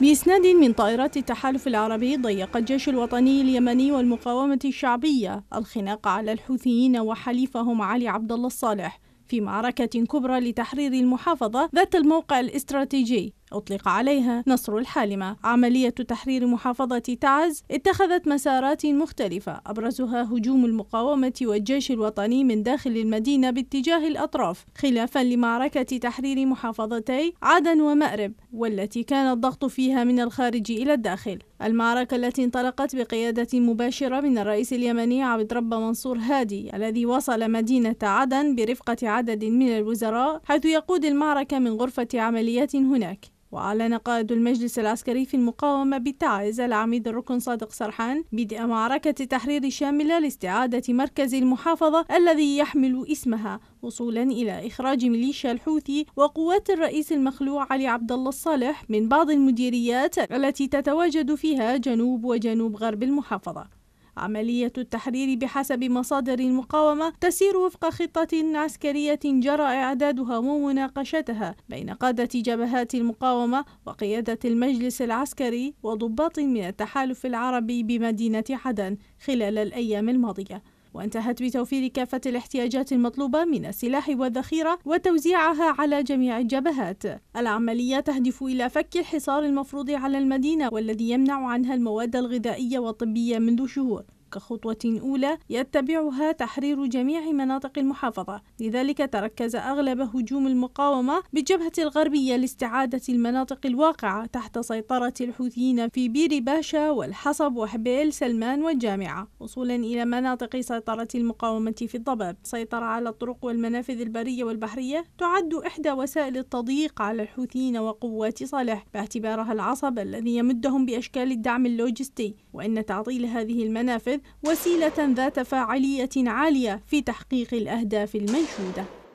بإسناد من طائرات التحالف العربي ضيق الجيش الوطني اليمني والمقاومة الشعبية الخناق على الحوثيين وحليفهم علي عبد الله الصالح في معركة كبرى لتحرير المحافظة ذات الموقع الاستراتيجي أطلق عليها نصر الحالمة عملية تحرير محافظة تعز اتخذت مسارات مختلفة أبرزها هجوم المقاومة والجيش الوطني من داخل المدينة باتجاه الأطراف خلافا لمعركة تحرير محافظتي عدن ومأرب والتي كان الضغط فيها من الخارج إلى الداخل المعركة التي انطلقت بقيادة مباشرة من الرئيس اليمني عبد رب منصور هادي الذي وصل مدينة عدن برفقة عدد من الوزراء حيث يقود المعركة من غرفة عمليات هناك وأعلن قائد المجلس العسكري في المقاومة بتعز العميد الركن صادق سرحان بدء معركة تحرير شاملة لاستعادة مركز المحافظة الذي يحمل اسمها وصولا إلى إخراج ميليشيا الحوثي وقوات الرئيس المخلوع علي عبد الله الصالح من بعض المديريات التي تتواجد فيها جنوب وجنوب غرب المحافظة عملية التحرير بحسب مصادر المقاومة تسير وفق خطة عسكرية جرى إعدادها ومناقشتها بين قادة جبهات المقاومة وقيادة المجلس العسكري وضباط من التحالف العربي بمدينة عدن خلال الأيام الماضية وانتهت بتوفير كافة الاحتياجات المطلوبة من السلاح والذخيرة وتوزيعها على جميع الجبهات العملية تهدف إلى فك الحصار المفروض على المدينة والذي يمنع عنها المواد الغذائية والطبية منذ شهور كخطوة أولى يتبعها تحرير جميع مناطق المحافظة لذلك تركز أغلب هجوم المقاومة بالجبهة الغربية لاستعادة المناطق الواقعة تحت سيطرة الحوثيين في بير باشا والحصب وحبيل سلمان والجامعة وصولا إلى مناطق سيطرة المقاومة في الضباب سيطرة على الطرق والمنافذ البرية والبحرية تعد إحدى وسائل التضييق على الحوثيين وقوات صالح باعتبارها العصب الذي يمدهم بأشكال الدعم اللوجستي وإن تعطيل هذه المنافذ وسيلة ذات فاعلية عالية في تحقيق الأهداف المنشودة